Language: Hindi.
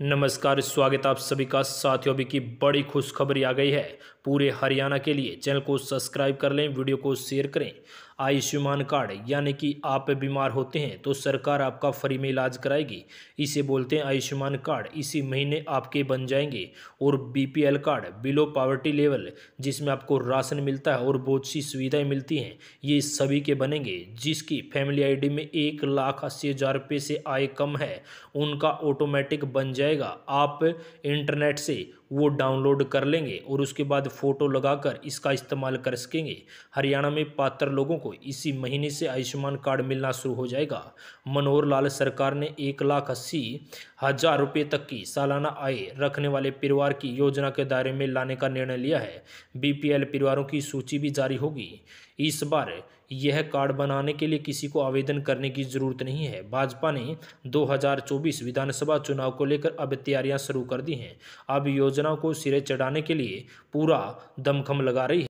नमस्कार स्वागत आप सभी का साथियों अभी की बड़ी खुशखबरी आ गई है पूरे हरियाणा के लिए चैनल को सब्सक्राइब कर लें वीडियो को शेयर करें आयुष्मान कार्ड यानी कि आप बीमार होते हैं तो सरकार आपका फ्री में इलाज कराएगी इसे बोलते हैं आयुष्मान कार्ड इसी महीने आपके बन जाएंगे और BPL card below poverty level जिसमें आपको राशन मिलता है और बहुत सी सुविधाएँ मिलती हैं ये सभी के बनेंगे जिसकी फैमिली आईडी में एक लाख अस्सी हज़ार रुपये से आय कम है उनका ऑटोमेटिक बन जाएगा आप इंटरनेट से वो डाउनलोड कर लेंगे और उसके बाद फ़ोटो लगाकर इसका इस्तेमाल कर सकेंगे हरियाणा में पात्र लोगों को इसी महीने से आयुष्मान कार्ड मिलना शुरू हो जाएगा मनोहर लाल सरकार ने एक लाख अस्सी हजार रुपये तक की सालाना आय रखने वाले परिवार की योजना के दायरे में लाने का निर्णय लिया है बीपीएल परिवारों की सूची भी जारी होगी इस बार यह कार्ड बनाने के लिए किसी को आवेदन करने की जरूरत नहीं है भाजपा ने 2024 विधानसभा चुनाव को लेकर अब तैयारियां शुरू कर दी हैं अब योजनाओं को सिरे चढ़ाने के लिए पूरा दमखम लगा रही है